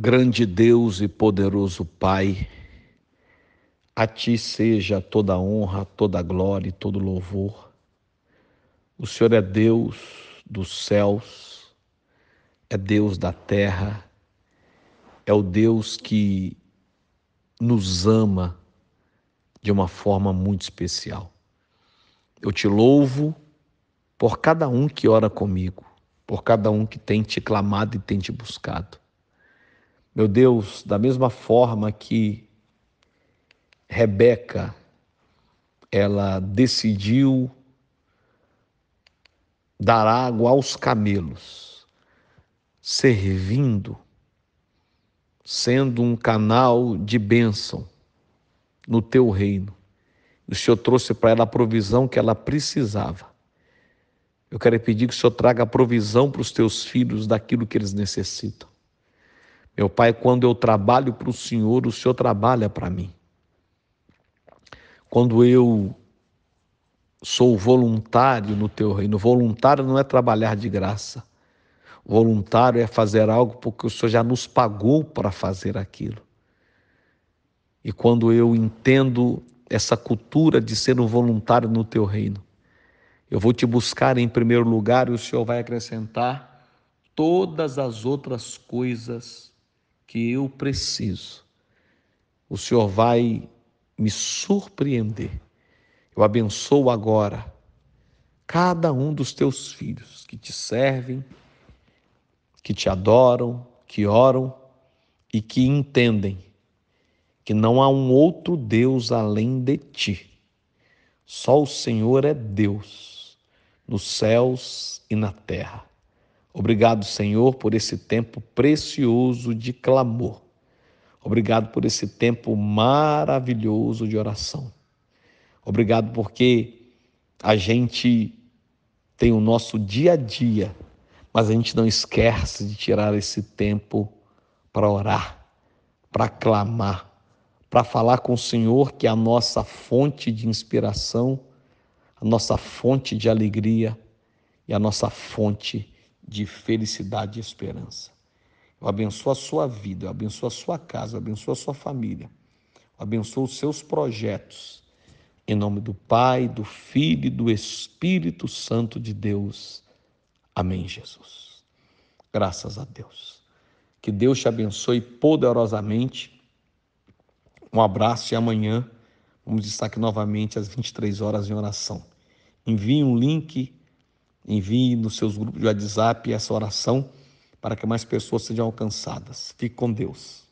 Grande Deus e poderoso Pai, a Ti seja toda honra, toda glória e todo louvor. O Senhor é Deus dos céus, é Deus da terra, é o Deus que nos ama de uma forma muito especial. Eu te louvo por cada um que ora comigo, por cada um que tem te clamado e tem te buscado. Meu Deus, da mesma forma que Rebeca, ela decidiu dar água aos camelos, servindo, sendo um canal de bênção no teu reino. O Senhor trouxe para ela a provisão que ela precisava. Eu quero pedir que o Senhor traga a provisão para os teus filhos daquilo que eles necessitam. Meu Pai, quando eu trabalho para o Senhor, o Senhor trabalha para mim. Quando eu sou voluntário no teu reino, voluntário não é trabalhar de graça. Voluntário é fazer algo porque o Senhor já nos pagou para fazer aquilo. E quando eu entendo essa cultura de ser um voluntário no teu reino, eu vou te buscar em primeiro lugar e o Senhor vai acrescentar todas as outras coisas que eu preciso, o Senhor vai me surpreender. Eu abençoo agora cada um dos teus filhos que te servem, que te adoram, que oram e que entendem que não há um outro Deus além de ti. Só o Senhor é Deus nos céus e na terra. Obrigado, Senhor, por esse tempo precioso de clamor. Obrigado por esse tempo maravilhoso de oração. Obrigado porque a gente tem o nosso dia a dia, mas a gente não esquece de tirar esse tempo para orar, para clamar, para falar com o Senhor, que é a nossa fonte de inspiração, a nossa fonte de alegria e a nossa fonte de de felicidade e esperança. Eu abençoo a sua vida, eu abençoo a sua casa, eu abençoo a sua família, eu abençoo os seus projetos. Em nome do Pai, do Filho e do Espírito Santo de Deus. Amém, Jesus. Graças a Deus. Que Deus te abençoe poderosamente. Um abraço e amanhã vamos estar aqui novamente às 23 horas em oração. Envie um link Envie nos seus grupos de WhatsApp essa oração para que mais pessoas sejam alcançadas. Fique com Deus.